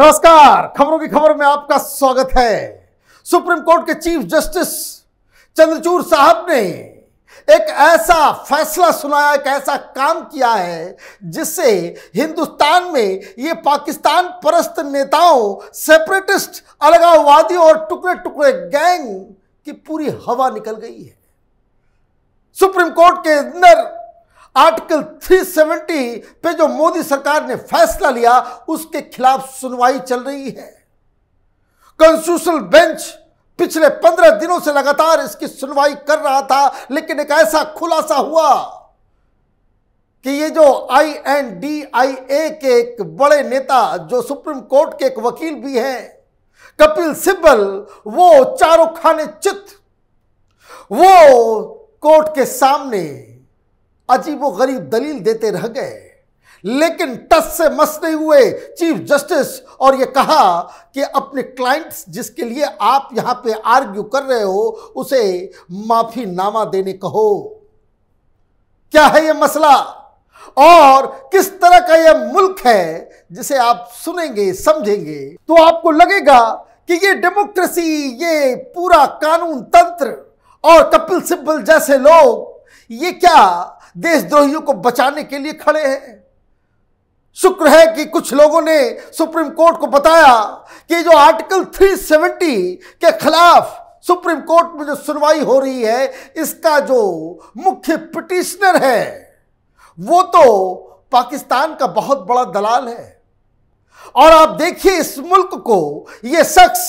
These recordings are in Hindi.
नमस्कार खबरों की खबर में आपका स्वागत है सुप्रीम कोर्ट के चीफ जस्टिस चंद्रचूर साहब ने एक ऐसा फैसला सुनाया एक ऐसा काम किया है जिससे हिंदुस्तान में ये पाकिस्तान परस्त नेताओं सेपरेटिस्ट अलगाववादियों और टुकड़े टुकड़े गैंग की पूरी हवा निकल गई है सुप्रीम कोर्ट के अंदर आर्टिकल 370 पे जो मोदी सरकार ने फैसला लिया उसके खिलाफ सुनवाई चल रही है कॉन्स्टिट्यूशनल बेंच पिछले पंद्रह दिनों से लगातार इसकी सुनवाई कर रहा था लेकिन एक ऐसा खुलासा हुआ कि ये जो आई एन डी आई ए के एक बड़े नेता जो सुप्रीम कोर्ट के एक वकील भी हैं कपिल सिब्बल वो चारों खाने चित वो कोर्ट के सामने अजीब गरीब दलील देते रह गए लेकिन टस से मस नहीं हुए चीफ जस्टिस और ये कहा कि अपने क्लाइंट्स जिसके लिए आप यहां पे आर्ग्यू कर रहे हो उसे माफीनामा देने कहो क्या है ये मसला और किस तरह का यह मुल्क है जिसे आप सुनेंगे समझेंगे तो आपको लगेगा कि ये डेमोक्रेसी ये पूरा कानून तंत्र और कपिल सिब्बल जैसे लोग ये क्या देशद्रोहियों को बचाने के लिए खड़े हैं शुक्र है कि कुछ लोगों ने सुप्रीम कोर्ट को बताया कि जो आर्टिकल 370 के खिलाफ सुप्रीम कोर्ट में जो सुनवाई हो रही है इसका जो मुख्य पिटिशनर है वो तो पाकिस्तान का बहुत बड़ा दलाल है और आप देखिए इस मुल्क को ये शख्स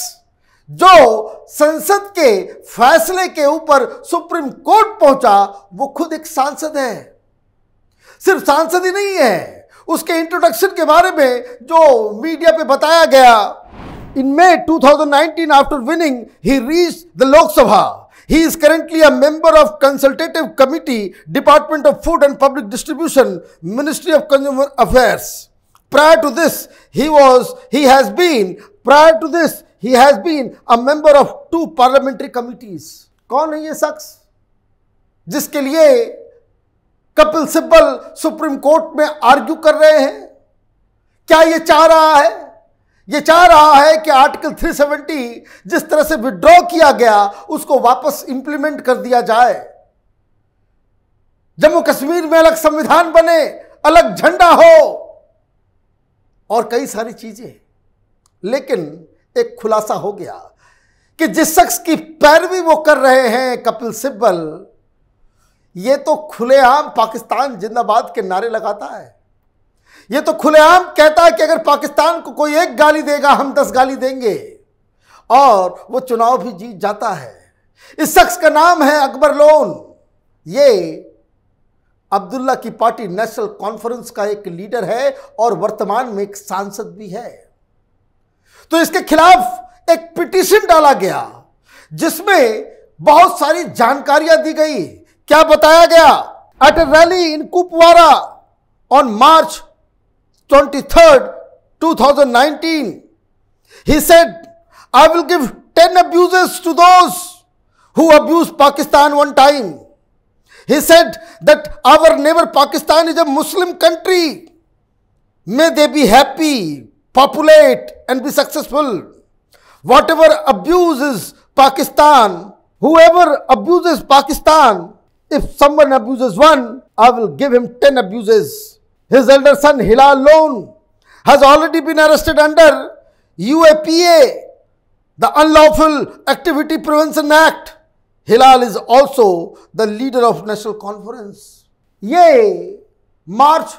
जो संसद के फैसले के ऊपर सुप्रीम कोर्ट पहुंचा वो खुद एक सांसद है सिर्फ सांसद ही नहीं है उसके इंट्रोडक्शन के बारे में जो मीडिया पे बताया गया In May 2019, after winning, he reached the Lok Sabha. He is currently a member of Consultative Committee, Department of Food and Public Distribution, Ministry of Consumer Affairs. Prior to this, he was, he has been, prior to this, he has been a member of two parliamentary committees कौन है ये शख्स जिसके लिए कपिल सिब्बल सुप्रीम कोर्ट में आर्ग्यू कर रहे हैं क्या ये चाह रहा है ये चाह रहा है कि आर्टिकल 370 जिस तरह से विड्रॉ किया गया उसको वापस इंप्लीमेंट कर दिया जाए जम्मू कश्मीर में अलग संविधान बने अलग झंडा हो और कई सारी चीजें लेकिन एक खुलासा हो गया कि जिस शख्स की पैरवी वो कर रहे हैं कपिल सिब्बल ये तो खुलेआम पाकिस्तान जिंदाबाद के नारे लगाता है ये तो खुलेआम कहता है कि अगर पाकिस्तान को कोई एक गाली देगा हम दस गाली देंगे और वो चुनाव भी जीत जाता है इस शख्स का नाम है अकबर लोन ये अब्दुल्ला की पार्टी नेशनल कॉन्फ्रेंस का एक लीडर है और वर्तमान में एक सांसद भी है तो इसके खिलाफ एक पिटिशन डाला गया जिसमें बहुत सारी जानकारियां दी गई क्या बताया गया at a rally in Kupwara on March 23rd, 2019. He said, I will give 10 abuses to those who abuse Pakistan one time. He said that our neighbor Pakistan is a Muslim country. May they be happy. populate and be successful. Whatever abuses Pakistan, whoever abuses Pakistan, if someone abuses one, I will give him 10 abuses. His elder son Hilal Lone has already been arrested under UAPA, the Unlawful Activity Prevention Act. Hilal is also the leader of National Conference. ये मार्च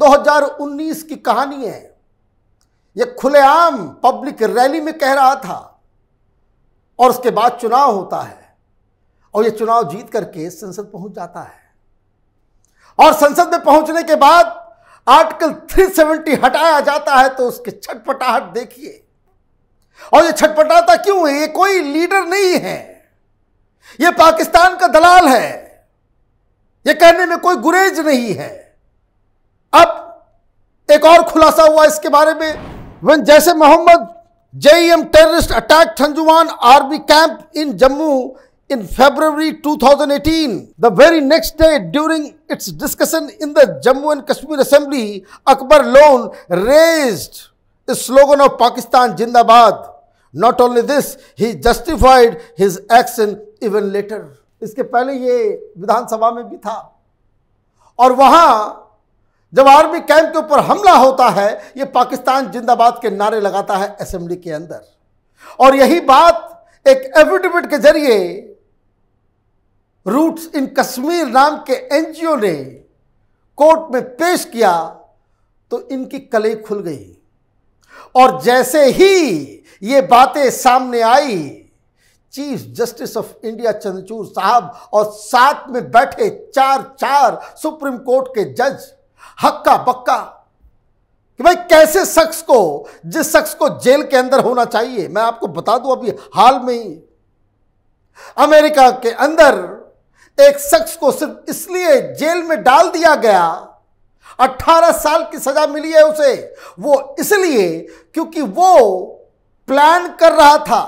2019 की कहानी है यह खुलेआम पब्लिक रैली में कह रहा था और उसके बाद चुनाव होता है और यह चुनाव जीत करके संसद पहुंच जाता है और संसद में पहुंचने के बाद आर्टिकल 370 हटाया जाता है तो उसके छटपटाहट देखिए और ये छटपटाता क्यों है ये कोई लीडर नहीं है ये पाकिस्तान का दलाल है ये कहने में कोई गुरेज नहीं है अब एक और खुलासा हुआ इसके बारे में when Jaise Muhammad JM terrorist attacked Sanjuman army camp in Jammu in February 2018. The very next day during its discussion in the Jammu and Kashmir Assembly, Akbar Lone raised the slogan of Pakistan Jindabad. Not only this, he justified his action even later. इसके पहले ये विधानसभा में भी था और वहाँ जब आर्मी कैंप के ऊपर हमला होता है ये पाकिस्तान जिंदाबाद के नारे लगाता है असेंबली के अंदर और यही बात एक एफिडेविट के जरिए रूट्स इन कश्मीर नाम के एनजीओ ने कोर्ट में पेश किया तो इनकी कले खुल गई और जैसे ही ये बातें सामने आई chief justice of India Chandrachud साहब और साथ में बैठे चार चार सुप्रीम कोर्ट के जज हक्का बक्का कि भाई कैसे शख्स को जिस शख्स को जेल के अंदर होना चाहिए मैं आपको बता दूं अभी हाल में ही अमेरिका के अंदर एक शख्स को सिर्फ इसलिए जेल में डाल दिया गया 18 साल की सजा मिली है उसे वो इसलिए क्योंकि वो प्लान कर रहा था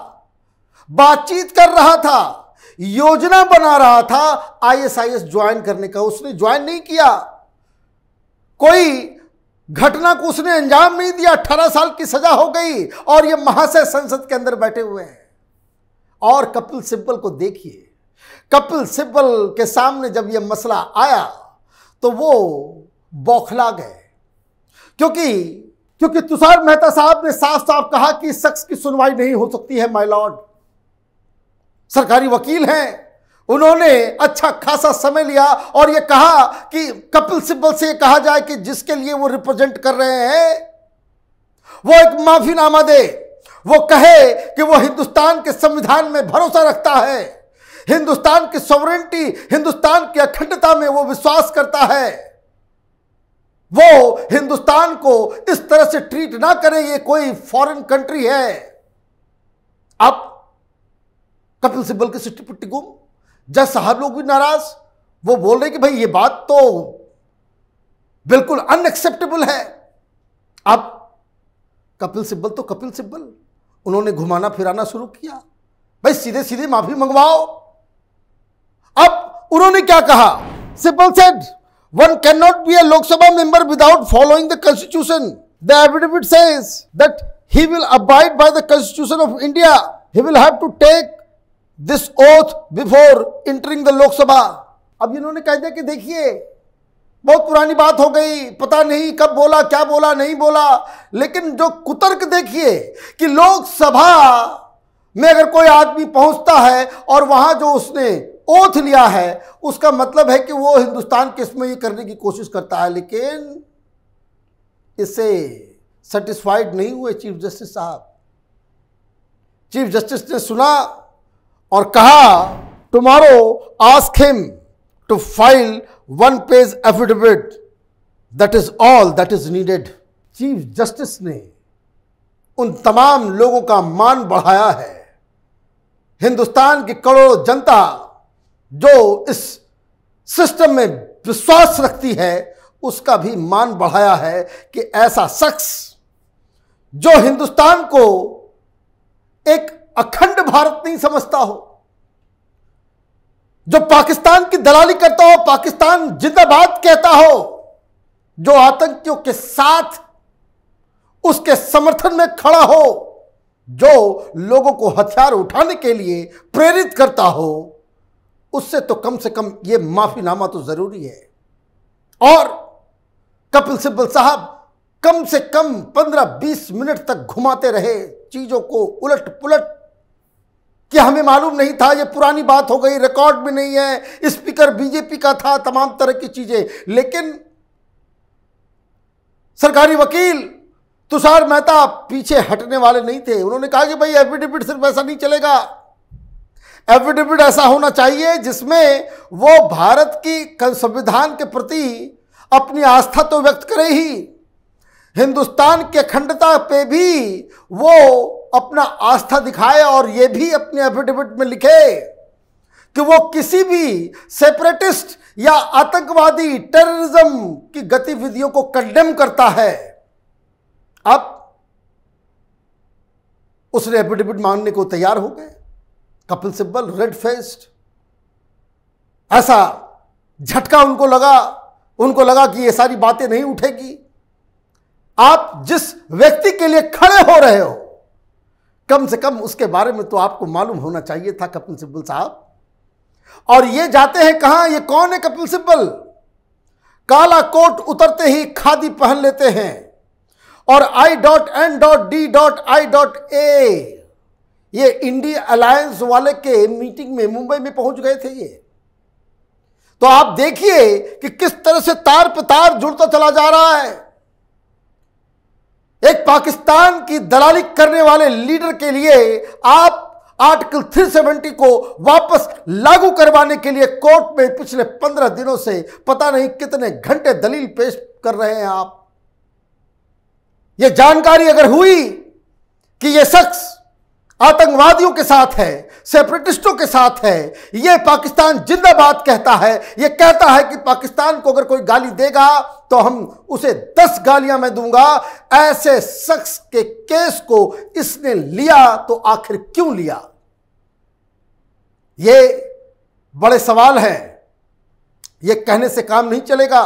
बातचीत कर रहा था योजना बना रहा था आईएसआईएस ज्वाइन करने का उसने ज्वाइन नहीं किया कोई घटना को उसने अंजाम नहीं दिया अठारह साल की सजा हो गई और ये महाशय संसद के अंदर बैठे हुए हैं और कपिल सिब्बल को देखिए कपिल सिब्बल के सामने जब यह मसला आया तो वो बौखला गए क्योंकि क्योंकि तुषार मेहता साहब ने साफ साफ कहा कि शख्स की सुनवाई नहीं हो सकती है माई लॉर्ड सरकारी वकील हैं उन्होंने अच्छा खासा समय लिया और ये कहा कि कपिल सिब्बल से कहा जाए कि जिसके लिए वो रिप्रेजेंट कर रहे हैं वो एक माफीनामा दे वो कहे कि वो हिंदुस्तान के संविधान में भरोसा रखता है हिंदुस्तान की सॉवरेंटी हिंदुस्तान की अखंडता में वो विश्वास करता है वो हिंदुस्तान को इस तरह से ट्रीट ना करे ये कोई फॉरेन कंट्री है आप कपिल सिब्बल की सिट्टी पुट्टी गुम जज साहब लोग भी नाराज वो बोल रहे कि भाई ये बात तो बिल्कुल अनएक्सेप्टेबल है अब कपिल सिब्बल तो कपिल सिब्बल उन्होंने घुमाना फिराना शुरू किया भाई सीधे सीधे माफी मंगवाओ अब उन्होंने क्या कहा Sibal said one can not be a Lok Sabha member without following the constitution the affidavit says that he will abide by the constitution of India he will have to take this oath before entering the Lok Sabha अब इन्होंने कह दिया कि देखिए बहुत पुरानी बात हो गई पता नहीं कब बोला क्या बोला नहीं बोला लेकिन जो कुतर्क देखिए कि लोकसभा में अगर कोई आदमी पहुंचता है और वहां जो उसने ओथ लिया है उसका मतलब है कि वो हिंदुस्तान किस में ये करने की कोशिश करता है लेकिन इससे सेटिस्फाइड नहीं हुए चीफ जस्टिस साहब चीफ जस्टिस ने सुना और कहा tomorrow ask him to file one page affidavit that is all that is needed chief justice ने उन तमाम लोगों का मान बढ़ाया है हिंदुस्तान की करोड़ों जनता जो इस सिस्टम में विश्वास रखती है उसका भी मान बढ़ाया है कि ऐसा शख्स जो हिंदुस्तान को एक अखंड भारत नहीं समझता हो जो पाकिस्तान की दलाली करता हो पाकिस्तान जिंदाबाद कहता हो जो आतंकियों के साथ उसके समर्थन में खड़ा हो जो लोगों को हथियार उठाने के लिए प्रेरित करता हो उससे तो कम से कम ये माफीनामा तो जरूरी है और कपिल सिब्बल साहब कम से कम 15-20 मिनट तक घुमाते रहे चीजों को उलट पुलट कि हमें मालूम नहीं था ये पुरानी बात हो गई रिकॉर्ड भी नहीं है स्पीकर बीजेपी का था तमाम तरह की चीज़ें लेकिन सरकारी वकील तुषार मेहता पीछे हटने वाले नहीं थे उन्होंने कहा कि भाई एफिडेविट सिर्फ ऐसा नहीं चलेगा एफिडेविट ऐसा होना चाहिए जिसमें वो भारत की संविधान के प्रति अपनी आस्था तो व्यक्त करे ही हिंदुस्तान की अखंडता पे भी वो अपना आस्था दिखाए और ये भी अपने एफिडेविट में लिखे कि वो किसी भी सेपरेटिस्ट या आतंकवादी टेररिज्म की गतिविधियों को कंडेम करता है अब उसने एफिडेविट मांगने को तैयार हो गए कपिल सिब्बल रेड फेस्ड ऐसा झटका उनको लगा उनको लगा कि ये सारी बातें नहीं उठेगी आप जिस व्यक्ति के लिए खड़े हो रहे हो कम से कम उसके बारे में तो आपको मालूम होना चाहिए था कपिल सिब्बल साहब और ये जाते हैं कहां ये कौन है कपिल सिब्बल काला कोट उतरते ही खादी पहन लेते हैं और I dot N dot D dot I dot A ये इंडिया अलायंस वाले के मीटिंग में मुंबई में पहुंच गए थे ये तो आप देखिए कि किस तरह से तार पर तार जुड़ता चला जा रहा है एक पाकिस्तान की दलाली करने वाले लीडर के लिए आप आर्टिकल 370 को वापस लागू करवाने के लिए कोर्ट में पिछले पंद्रह दिनों से पता नहीं कितने घंटे दलील पेश कर रहे हैं आप यह जानकारी अगर हुई कि यह शख्स आतंकवादियों के साथ है सेपरेटिस्टों के साथ है यह पाकिस्तान जिंदाबाद कहता है यह कहता है कि पाकिस्तान को अगर कोई गाली देगा तो हम उसे दस गालियां मैं दूंगा ऐसे शख्स के केस को इसने लिया तो आखिर क्यों लिया ये बड़े सवाल हैं यह कहने से काम नहीं चलेगा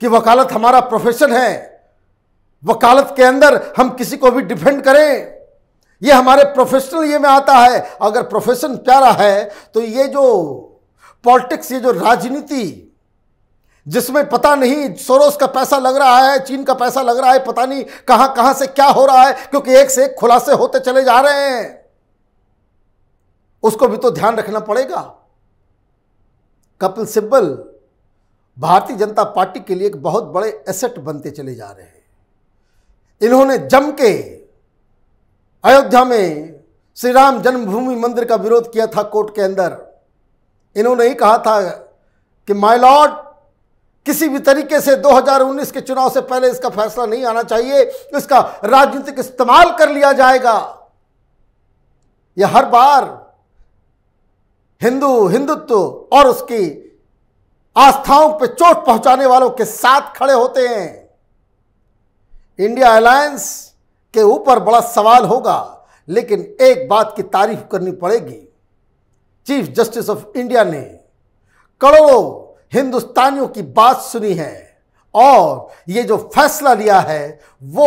कि वकालत हमारा प्रोफेशन है वकालत के अंदर हम किसी को भी डिफेंड करें ये हमारे प्रोफेशनल ये में आता है अगर प्रोफेशन प्यारा है तो ये जो पॉलिटिक्स ये जो राजनीति जिसमें पता नहीं सोरोस का पैसा लग रहा है चीन का पैसा लग रहा है पता नहीं कहां कहां से क्या हो रहा है क्योंकि एक से एक खुलासे होते चले जा रहे हैं उसको भी तो ध्यान रखना पड़ेगा कपिल सिब्बल भारतीय जनता पार्टी के लिए एक बहुत बड़े एसेट बनते चले जा रहे हैं इन्होंने जम के अयोध्या में श्री राम जन्मभूमि मंदिर का विरोध किया था कोर्ट के अंदर इन्होंने ही कहा था कि माय लॉर्ड किसी भी तरीके से 2019 के चुनाव से पहले इसका फैसला नहीं आना चाहिए इसका राजनीतिक इस्तेमाल कर लिया जाएगा यह हर बार हिंदू हिंदुत्व और उसकी आस्थाओं पर चोट पहुंचाने वालों के साथ खड़े होते हैं इंडिया अलायंस के ऊपर बड़ा सवाल होगा लेकिन एक बात की तारीफ करनी पड़ेगी चीफ जस्टिस ऑफ इंडिया ने करोड़ों हिंदुस्तानियों की बात सुनी है और ये जो फैसला लिया है वो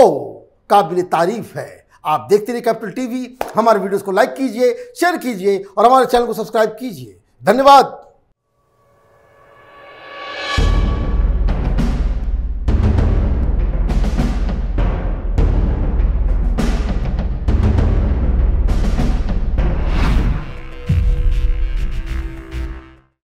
काबिल तारीफ है आप देखते रहिए कैपिटल टीवी हमारे वीडियोस को लाइक कीजिए शेयर कीजिए और हमारे चैनल को सब्सक्राइब कीजिए धन्यवाद